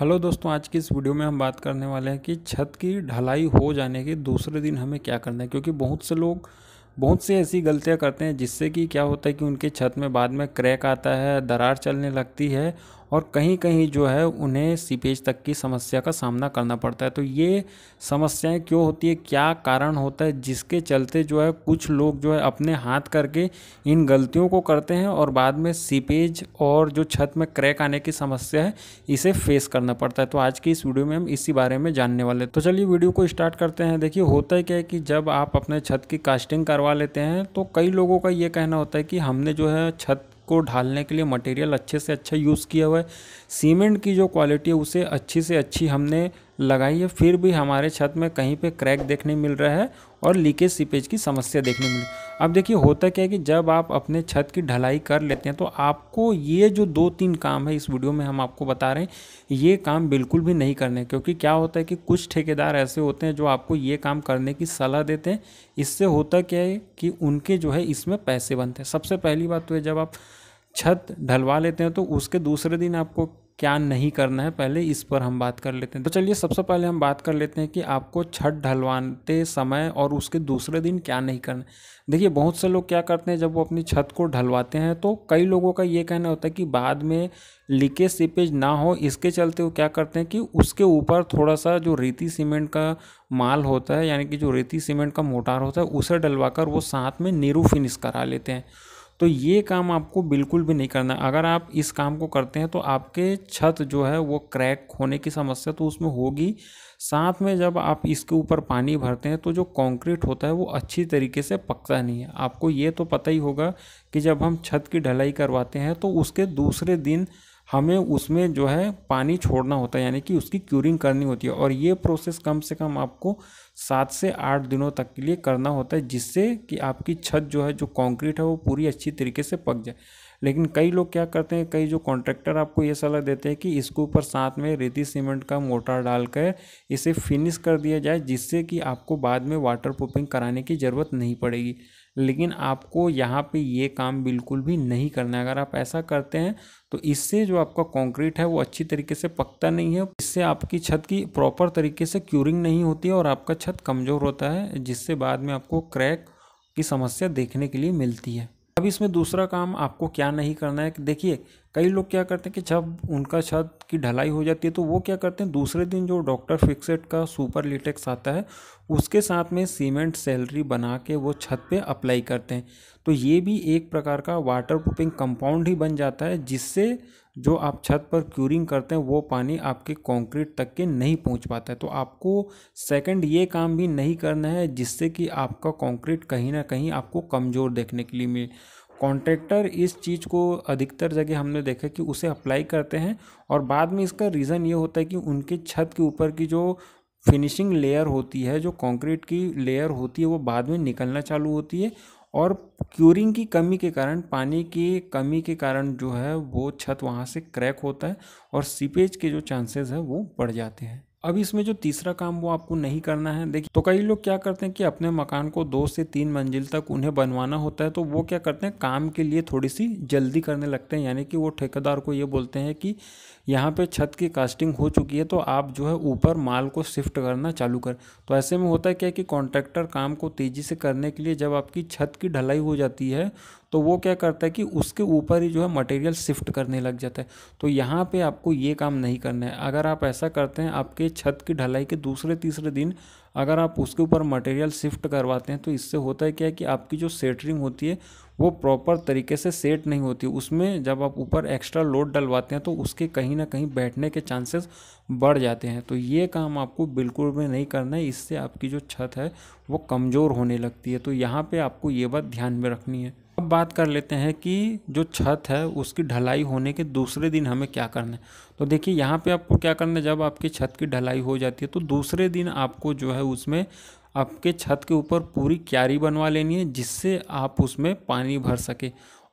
hello दोस्तों आज की इस वीडियो में हम बात करने वाले हैं कि छत की ढलाई हो जाने के दूसरे दिन हमें क्या करना है क्योंकि बहुत से लोग बहुत सी ऐसी गलतियां करते हैं जिससे कि क्या होता है कि उनके छत में बाद में क्रैक आता है दरार चलने लगती है और कहीं कहीं जो है उन्हें सीपेज तक की समस्या का सामना करना पड़ता है तो ये समस्याएं क्यों होती है क्या कारण होता है जिसके चलते जो है कुछ लोग जो है अपने हाथ करके इन गलतियों को करते हैं और बाद में सीपेज और जो छत में क्रैक आने की समस्या है इसे फेस करना पड़ता है तो आज की इस वीडियो में हम इसी बारे में जानने वाले तो चलिए वीडियो को स्टार्ट करते हैं देखिए होता है क्या है कि जब आप अपने छत की कास्टिंग करवा लेते हैं तो कई लोगों का ये कहना होता है कि हमने जो है छत उसको ढालने के लिए मटेरियल अच्छे से अच्छा यूज़ किया हुआ है सीमेंट की जो क्वालिटी है उसे अच्छी से अच्छी हमने लगाई है फिर भी हमारे छत में कहीं पे क्रैक देखने मिल रहा है और लीकेज सीपेज की समस्या देखने मिल अब देखिए होता क्या है कि जब आप अपने छत की ढलाई कर लेते हैं तो आपको ये जो दो तीन काम है इस वीडियो में हम आपको बता रहे हैं ये काम बिल्कुल भी नहीं करने क्योंकि क्या होता है कि कुछ ठेकेदार ऐसे होते हैं जो आपको ये काम करने की सलाह देते हैं इससे होता क्या है कि उनके जो है इसमें पैसे बनते हैं सबसे पहली बात तो है जब आप छत ढलवा लेते हैं तो उसके दूसरे दिन आपको क्या नहीं करना है पहले इस पर हम बात कर लेते हैं तो चलिए सबसे पहले हम बात कर लेते हैं कि आपको छत ढलवाते समय और उसके दूसरे दिन क्या नहीं करना देखिए बहुत से लोग क्या करते हैं जब वो अपनी छत को ढलवाते हैं तो कई लोगों का ये कहना होता है कि बाद में लीकेज सीपेज ना हो इसके चलते वो क्या करते हैं कि उसके ऊपर थोड़ा सा जो रेती सीमेंट का माल होता है यानी कि जो रेती सीमेंट का मोटार होता है उसे डलवा कर वो साथ में नीरू फिनिश करा लेते हैं तो ये काम आपको बिल्कुल भी नहीं करना अगर आप इस काम को करते हैं तो आपके छत जो है वो क्रैक होने की समस्या तो उसमें होगी साथ में जब आप इसके ऊपर पानी भरते हैं तो जो कंक्रीट होता है वो अच्छी तरीके से पकता नहीं है आपको ये तो पता ही होगा कि जब हम छत की ढलाई करवाते हैं तो उसके दूसरे दिन हमें उसमें जो है पानी छोड़ना होता है यानी कि उसकी क्यूरिंग करनी होती है और ये प्रोसेस कम से कम आपको सात से आठ दिनों तक के लिए करना होता है जिससे कि आपकी छत जो है जो कॉन्क्रीट है वो पूरी अच्छी तरीके से पक जाए लेकिन कई लोग क्या करते हैं कई जो कॉन्ट्रैक्टर आपको ये सलाह देते हैं कि इसके ऊपर साथ में रेती सीमेंट का मोटर डालकर इसे फिनिश कर दिया जाए जिससे कि आपको बाद में वाटर प्रूफिंग कराने की ज़रूरत नहीं पड़ेगी लेकिन आपको यहाँ पे ये काम बिल्कुल भी नहीं करना है अगर आप ऐसा करते हैं तो इससे जो आपका कंक्रीट है वो अच्छी तरीके से पकता नहीं है इससे आपकी छत की प्रॉपर तरीके से क्यूरिंग नहीं होती है और आपका छत कमज़ोर होता है जिससे बाद में आपको क्रैक की समस्या देखने के लिए मिलती है अब इसमें दूसरा काम आपको क्या नहीं करना है देखिए कई लोग क्या करते हैं कि जब उनका छत की ढलाई हो जाती है तो वो क्या करते हैं दूसरे दिन जो डॉक्टर फिक्सेट का सुपर लिटेक्स आता है उसके साथ में सीमेंट सैलरी बना के वो छत पे अप्लाई करते हैं तो ये भी एक प्रकार का वाटर प्रूफिंग कंपाउंड ही बन जाता है जिससे जो आप छत पर क्यूरिंग करते हैं वो पानी आपके कंक्रीट तक के नहीं पहुंच पाता है तो आपको सेकंड ये काम भी नहीं करना है जिससे कि आपका कंक्रीट कहीं ना कहीं आपको कमज़ोर देखने के लिए मिले कॉन्ट्रैक्टर इस चीज़ को अधिकतर जगह हमने देखा कि उसे अप्लाई करते हैं और बाद में इसका रीज़न ये होता है कि उनके छत के ऊपर की जो फिनिशिंग लेयर होती है जो कंक्रीट की लेयर होती है वो बाद में निकलना चालू होती है और क्यूरिंग की कमी के कारण पानी की कमी के कारण जो है वो छत वहाँ से क्रैक होता है और सीपेज के जो चांसेस है वो बढ़ जाते हैं अब इसमें जो तीसरा काम वो आपको नहीं करना है देखिए तो कई लोग क्या करते हैं कि अपने मकान को दो से तीन मंजिल तक उन्हें बनवाना होता है तो वो क्या करते हैं काम के लिए थोड़ी सी जल्दी करने लगते हैं यानी कि वो ठेकेदार को ये बोलते हैं कि यहाँ पे छत की कास्टिंग हो चुकी है तो आप जो है ऊपर माल को शिफ्ट करना चालू कर तो ऐसे में होता है क्या कि कॉन्ट्रैक्टर काम को तेज़ी से करने के लिए जब आपकी छत की ढलाई हो जाती है तो वो क्या करता है कि उसके ऊपर ही जो है मटेरियल शिफ्ट करने लग जाता है तो यहाँ पे आपको ये काम नहीं करना है अगर आप ऐसा करते हैं आपके छत की ढलाई के दूसरे तीसरे दिन अगर आप उसके ऊपर मटेरियल शिफ्ट करवाते हैं तो इससे होता है क्या है कि आपकी जो सेटरिंग होती है वो प्रॉपर तरीके से सेट नहीं होती उसमें जब आप ऊपर एक्स्ट्रा लोड डलवाते हैं तो उसके कहीं ना कहीं बैठने के चांसेस बढ़ जाते हैं तो ये काम आपको बिल्कुल भी नहीं करना है इससे आपकी जो छत है वो कमज़ोर होने लगती है तो यहाँ पे आपको ये बात ध्यान में रखनी है अब बात कर लेते हैं कि जो छत है उसकी ढलाई होने के दूसरे दिन हमें क्या करना है तो देखिए यहाँ पे आपको क्या करना है जब आपकी छत की ढलाई हो जाती है तो दूसरे दिन आपको जो है उसमें आपके छत के ऊपर पूरी क्यारी बनवा लेनी है जिससे आप उसमें पानी भर सके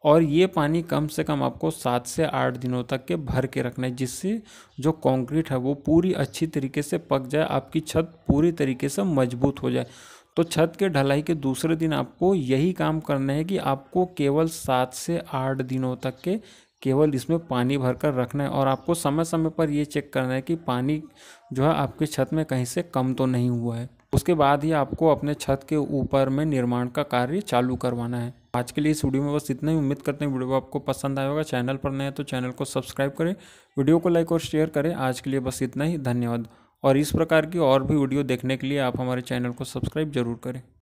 और ये पानी कम से कम आपको सात से आठ दिनों तक के भर के रखना है जिससे जो कंक्रीट है वो पूरी अच्छी तरीके से पक जाए आपकी छत पूरी तरीके से मजबूत हो जाए तो छत के ढलाई के दूसरे दिन आपको यही काम करना है कि आपको केवल सात से आठ दिनों तक के केवल इसमें पानी भरकर रखना है और आपको समय समय पर ये चेक करना है कि पानी जो है आपके छत में कहीं से कम तो नहीं हुआ है उसके बाद ही आपको अपने छत के ऊपर में निर्माण का कार्य चालू करवाना है आज के लिए इस वीडियो में बस इतना ही उम्मीद करते हैं वीडियो आपको पसंद आया होगा चैनल पर नए तो चैनल को सब्सक्राइब करें वीडियो को लाइक और शेयर करें आज के लिए बस इतना ही धन्यवाद और इस प्रकार की और भी वीडियो देखने के लिए आप हमारे चैनल को सब्सक्राइब जरूर करें